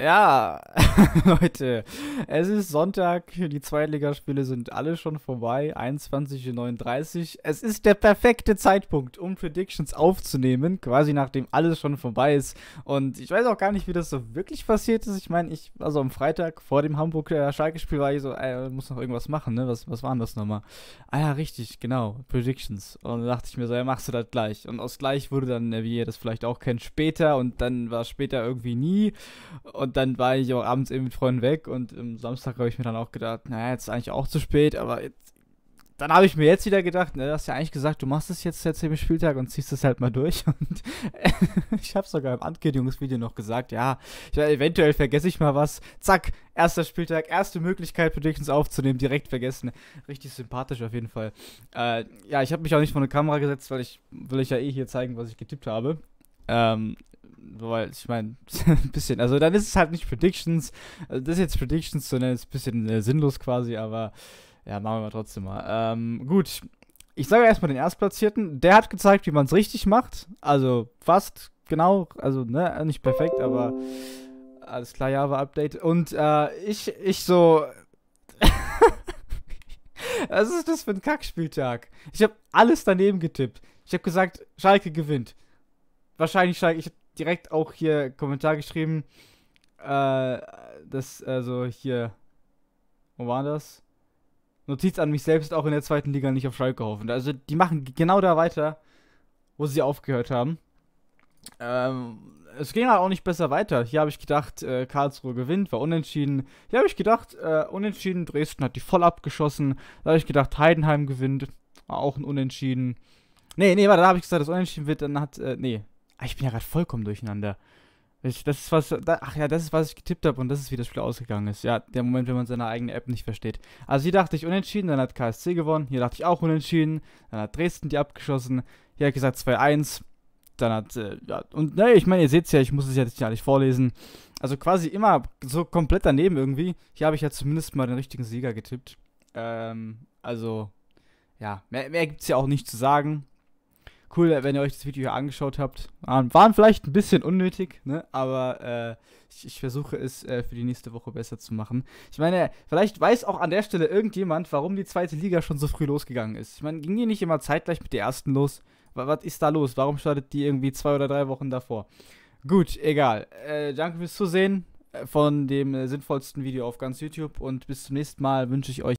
Ja, Leute, es ist Sonntag, die Zweitligaspiele sind alle schon vorbei, 21.39 Uhr. Es ist der perfekte Zeitpunkt, um Predictions aufzunehmen, quasi nachdem alles schon vorbei ist. Und ich weiß auch gar nicht, wie das so wirklich passiert ist. Ich meine, ich, also am Freitag vor dem Hamburg-Schalke-Spiel war ich so, ey, muss noch irgendwas machen, ne? Was, was waren das nochmal? Ah ja, richtig, genau, Predictions. Und dann dachte ich mir so, ja, machst du das gleich. Und aus gleich wurde dann, wie ihr das vielleicht auch kennt, später und dann war später irgendwie nie. Und und dann war ich auch abends eben mit Freunden weg und am Samstag habe ich mir dann auch gedacht, naja, jetzt ist eigentlich auch zu spät, aber jetzt, dann habe ich mir jetzt wieder gedacht, ne, du hast ja eigentlich gesagt, du machst es jetzt jetzt im Spieltag und ziehst es halt mal durch. Und ich habe sogar im Ankündigungsvideo noch gesagt, ja, ich, eventuell vergesse ich mal was. Zack, erster Spieltag, erste Möglichkeit, Predictions aufzunehmen, direkt vergessen. Richtig sympathisch auf jeden Fall. Äh, ja, ich habe mich auch nicht vor eine Kamera gesetzt, weil ich will ich ja eh hier zeigen, was ich getippt habe. Ähm, weil ich meine, ein bisschen, also dann ist es halt nicht Predictions, also das ist jetzt Predictions zu nennen, ist ein bisschen äh, sinnlos quasi, aber ja, machen wir mal trotzdem mal. Ähm, gut, ich sage erstmal den Erstplatzierten, der hat gezeigt, wie man es richtig macht, also fast genau, also ne, nicht perfekt, aber alles klar, Java-Update und äh, ich, ich so... Was ist das für ein Kackspieltag? Ich habe alles daneben getippt. Ich habe gesagt, Schalke gewinnt. Wahrscheinlich Schalke. Ich, direkt auch hier Kommentar geschrieben, äh, das, also hier, wo war das? Notiz an mich selbst auch in der zweiten Liga nicht auf Schalke hoffen. Also die machen genau da weiter, wo sie aufgehört haben. Ähm, es ging halt auch nicht besser weiter. Hier habe ich gedacht, äh, Karlsruhe gewinnt, war unentschieden. Hier habe ich gedacht, äh, unentschieden, Dresden hat die voll abgeschossen. Da habe ich gedacht, Heidenheim gewinnt, war auch ein Unentschieden. Nee, nee, warte, da habe ich gesagt, dass unentschieden wird, dann hat, äh, nee, Ah, ich bin ja gerade vollkommen durcheinander. Ich, das ist was, da, ach ja, das ist was ich getippt habe und das ist wie das Spiel ausgegangen ist. Ja, der Moment, wenn man seine eigene App nicht versteht. Also hier dachte ich unentschieden, dann hat KSC gewonnen. Hier dachte ich auch unentschieden, dann hat Dresden die abgeschossen. Hier hat ich gesagt 2-1. Dann hat, äh, ja, und naja, ich meine, ihr seht es ja, ich muss es jetzt ja nicht vorlesen. Also quasi immer so komplett daneben irgendwie. Hier habe ich ja zumindest mal den richtigen Sieger getippt. Ähm, also, ja, mehr, mehr gibt es ja auch nicht zu sagen cool, wenn ihr euch das Video hier angeschaut habt. Ähm, waren vielleicht ein bisschen unnötig, ne? aber äh, ich, ich, versuche es äh, für die nächste Woche besser zu machen. Ich meine, vielleicht weiß auch an der Stelle irgendjemand, warum die zweite Liga schon so früh losgegangen ist. Ich meine, ging die nicht immer zeitgleich mit der ersten los? Was ist da los? Warum startet die irgendwie zwei oder drei Wochen davor? Gut, egal. Äh, danke fürs Zusehen äh, von dem äh, sinnvollsten Video auf ganz YouTube und bis zum nächsten Mal wünsche ich euch.